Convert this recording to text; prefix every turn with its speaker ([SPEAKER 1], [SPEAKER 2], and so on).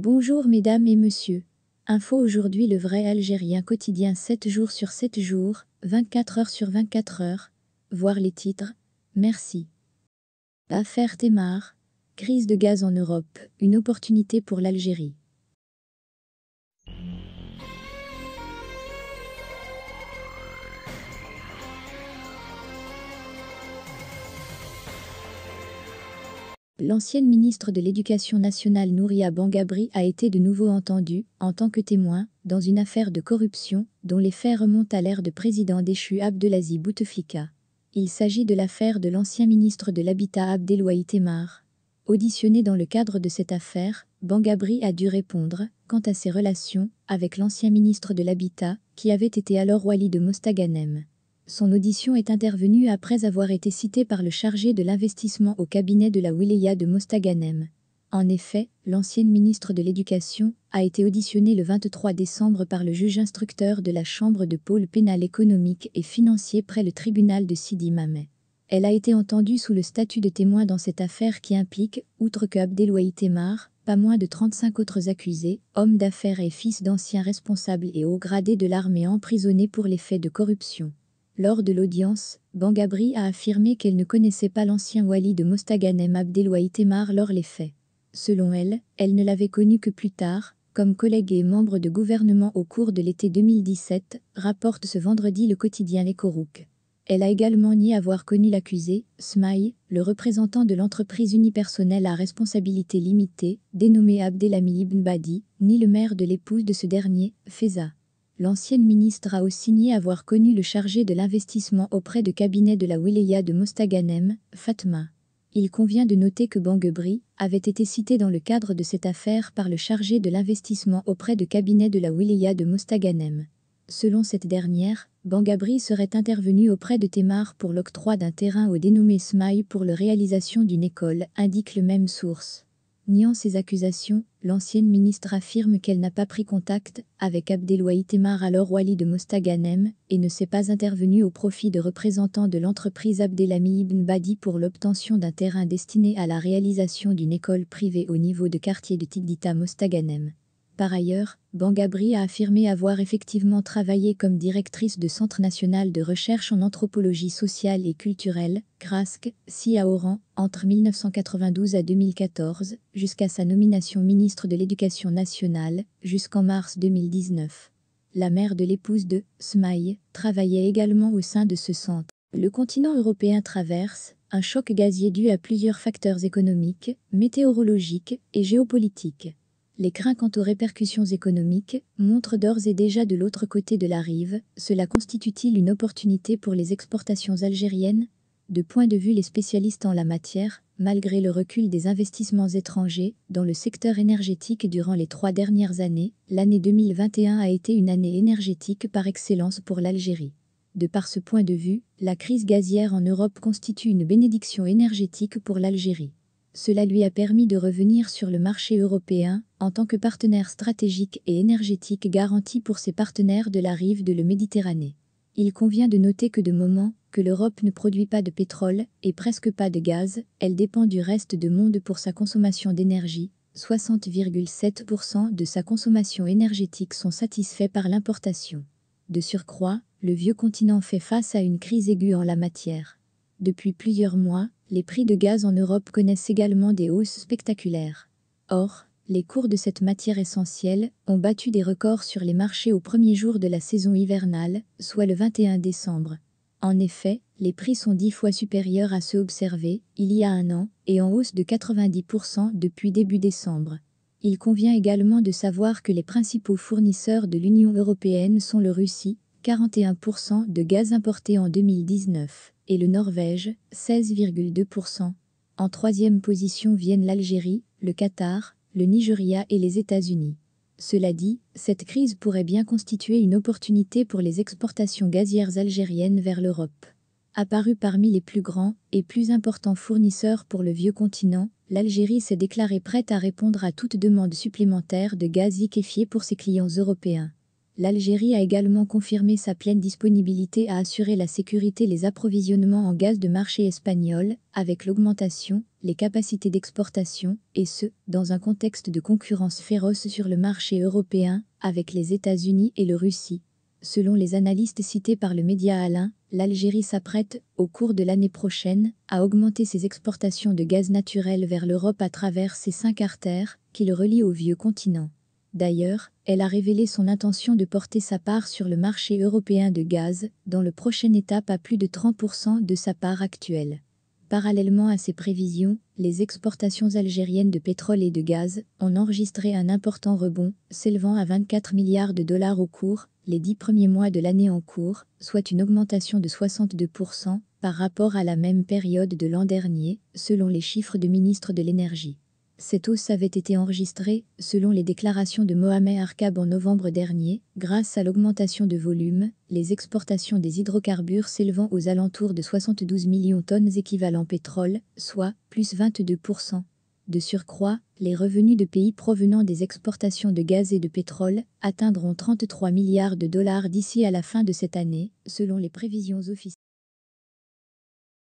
[SPEAKER 1] Bonjour mesdames et messieurs. Info aujourd'hui le vrai Algérien quotidien 7 jours sur 7 jours, 24 heures sur 24 heures. Voir les titres. Merci. Affaire Témar. Crise de gaz en Europe, une opportunité pour l'Algérie. L'ancienne ministre de l'Éducation nationale Nouria Bangabri a été de nouveau entendue, en tant que témoin, dans une affaire de corruption, dont les faits remontent à l'ère de président déchu Abdelaziz Bouteflika. Il s'agit de l'affaire de l'ancien ministre de l'Habitat Abdelouaï Temar. Auditionné dans le cadre de cette affaire, Bangabri a dû répondre, quant à ses relations, avec l'ancien ministre de l'Habitat, qui avait été alors Wali de Mostaganem. Son audition est intervenue après avoir été citée par le chargé de l'investissement au cabinet de la Wilaya de Mostaganem. En effet, l'ancienne ministre de l'Éducation a été auditionnée le 23 décembre par le juge instructeur de la Chambre de pôle pénal économique et financier près le tribunal de Sidi Mamet. Elle a été entendue sous le statut de témoin dans cette affaire qui implique, outre que Temar, pas moins de 35 autres accusés, hommes d'affaires et fils d'anciens responsables et hauts gradés de l'armée emprisonnés pour les faits de corruption. Lors de l'audience, Bangabri a affirmé qu'elle ne connaissait pas l'ancien wali de Mostaganem Abdelwahit Temar lors les faits. Selon elle, elle ne l'avait connu que plus tard, comme collègue et membre de gouvernement au cours de l'été 2017, rapporte ce vendredi le quotidien Les Corouques. Elle a également nié avoir connu l'accusé, Smaï, le représentant de l'entreprise unipersonnelle à responsabilité limitée, dénommé Abdelhamid Ibn Badi, ni le maire de l'épouse de ce dernier, Feza. L'ancienne ministre a aussi avoir connu le chargé de l'investissement auprès de cabinet de la wilaya de Mostaganem, Fatma. Il convient de noter que Bangabri avait été cité dans le cadre de cette affaire par le chargé de l'investissement auprès de cabinet de la wilaya de Mostaganem. Selon cette dernière, Bangabri serait intervenu auprès de Temar pour l'octroi d'un terrain au dénommé Smaï pour la réalisation d'une école, indique le même source. Niant ces accusations, l'ancienne ministre affirme qu'elle n'a pas pris contact avec Abdelwahid Temar alors Wali de Mostaganem et ne s'est pas intervenue au profit de représentants de l'entreprise Abdelami Ibn Badi pour l'obtention d'un terrain destiné à la réalisation d'une école privée au niveau de quartier de Tigdita Mostaganem. Par ailleurs, Bangabri a affirmé avoir effectivement travaillé comme directrice de Centre national de recherche en anthropologie sociale et culturelle, CRASC, si à Oran, entre 1992 à 2014, jusqu'à sa nomination ministre de l'Éducation nationale, jusqu'en mars 2019. La mère de l'épouse de Smaï travaillait également au sein de ce centre. Le continent européen traverse un choc gazier dû à plusieurs facteurs économiques, météorologiques et géopolitiques. Les craintes quant aux répercussions économiques montrent d'ores et déjà de l'autre côté de la rive, cela constitue-t-il une opportunité pour les exportations algériennes De point de vue les spécialistes en la matière, malgré le recul des investissements étrangers dans le secteur énergétique durant les trois dernières années, l'année 2021 a été une année énergétique par excellence pour l'Algérie. De par ce point de vue, la crise gazière en Europe constitue une bénédiction énergétique pour l'Algérie cela lui a permis de revenir sur le marché européen en tant que partenaire stratégique et énergétique garanti pour ses partenaires de la rive de la Méditerranée. Il convient de noter que de moment que l'Europe ne produit pas de pétrole et presque pas de gaz, elle dépend du reste du monde pour sa consommation d'énergie. 60,7% de sa consommation énergétique sont satisfaits par l'importation. De surcroît, le vieux continent fait face à une crise aiguë en la matière. Depuis plusieurs mois, les prix de gaz en Europe connaissent également des hausses spectaculaires. Or, les cours de cette matière essentielle ont battu des records sur les marchés au premier jour de la saison hivernale, soit le 21 décembre. En effet, les prix sont dix fois supérieurs à ceux observés il y a un an et en hausse de 90% depuis début décembre. Il convient également de savoir que les principaux fournisseurs de l'Union européenne sont le Russie, 41% de gaz importé en 2019, et le Norvège, 16,2%. En troisième position viennent l'Algérie, le Qatar, le Nigeria et les États-Unis. Cela dit, cette crise pourrait bien constituer une opportunité pour les exportations gazières algériennes vers l'Europe. Apparu parmi les plus grands et plus importants fournisseurs pour le vieux continent, l'Algérie s'est déclarée prête à répondre à toute demande supplémentaire de gaz liquéfié pour ses clients européens l'Algérie a également confirmé sa pleine disponibilité à assurer la sécurité les approvisionnements en gaz de marché espagnol, avec l'augmentation, les capacités d'exportation, et ce, dans un contexte de concurrence féroce sur le marché européen, avec les États-Unis et le Russie. Selon les analystes cités par le média Alain, l'Algérie s'apprête, au cours de l'année prochaine, à augmenter ses exportations de gaz naturel vers l'Europe à travers ses cinq artères qui le relient au vieux continent. D'ailleurs, elle a révélé son intention de porter sa part sur le marché européen de gaz, dans le prochain étape à plus de 30% de sa part actuelle. Parallèlement à ces prévisions, les exportations algériennes de pétrole et de gaz ont enregistré un important rebond, s'élevant à 24 milliards de dollars au cours, les dix premiers mois de l'année en cours, soit une augmentation de 62% par rapport à la même période de l'an dernier, selon les chiffres du ministre de l'Énergie. Cette hausse avait été enregistrée, selon les déclarations de Mohamed Arkab en novembre dernier, grâce à l'augmentation de volume, les exportations des hydrocarbures s'élevant aux alentours de 72 millions de tonnes équivalent pétrole, soit plus 22%. De surcroît, les revenus de pays provenant des exportations de gaz et de pétrole atteindront 33 milliards de dollars d'ici à la fin de cette année, selon les prévisions officielles.